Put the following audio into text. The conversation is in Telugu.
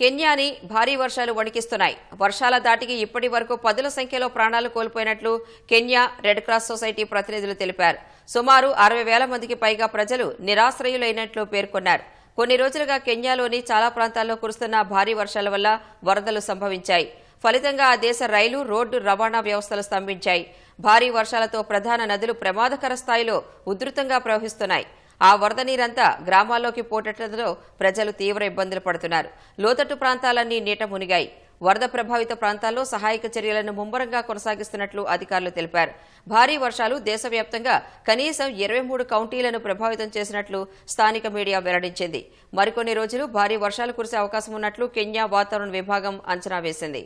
కెన్యాని భారీ వర్షాలు వణికిస్తున్నాయి వర్షాల దాటికి ఇప్పటి వరకు పదుల సంఖ్యలో ప్రాణాలు కోల్పోయినట్లు కెన్యా రెడ్ క్రాస్ సొసైటీ ప్రతినిధులు తెలిపారు సుమారు అరవై వేల మందికి పైగా ప్రజలు నిరాశ్రయులైనట్లు పేర్కొన్నారు కొన్ని రోజులుగా కెన్యాలోని చాలా ప్రాంతాల్లో కురుస్తున్న భారీ వర్షాల వల్ల వరదలు సంభవించాయి ఫలితంగా ఆ దేశ రైలు రోడ్డు రవాణా వ్యవస్థలు స్తంభించాయి భారీ వర్షాలతో ప్రధాన నదులు ప్రమాదకర స్థాయిలో ఉధృతంగా ప్రవహిస్తున్నాయి ఆ వరద నీరంతా గ్రామాల్లోకి పోటెట్టడంతో ప్రజలు తీవ్ర ఇబ్బందులు పడుతున్నారు లోతట్టు ప్రాంతాలన్నీ నీట మునిగాయి వరద ప్రభావిత ప్రాంతాల్లో సహాయక చర్యలను ముమ్మరంగా కొనసాగిస్తున్నట్లు అధికారులు తెలిపారు భారీ వర్షాలు దేశవ్యాప్తంగా కనీసం ఇరవై మూడు కౌంటీలను ప్రభావితం చేసినట్లు స్థానిక మీడియా వెల్లడించింది మరికొన్ని రోజులు భారీ వర్షాలు కురిసే అవకాశం ఉన్నట్లు కెన్యా వాతావరణ విభాగం అంచనా వేసింది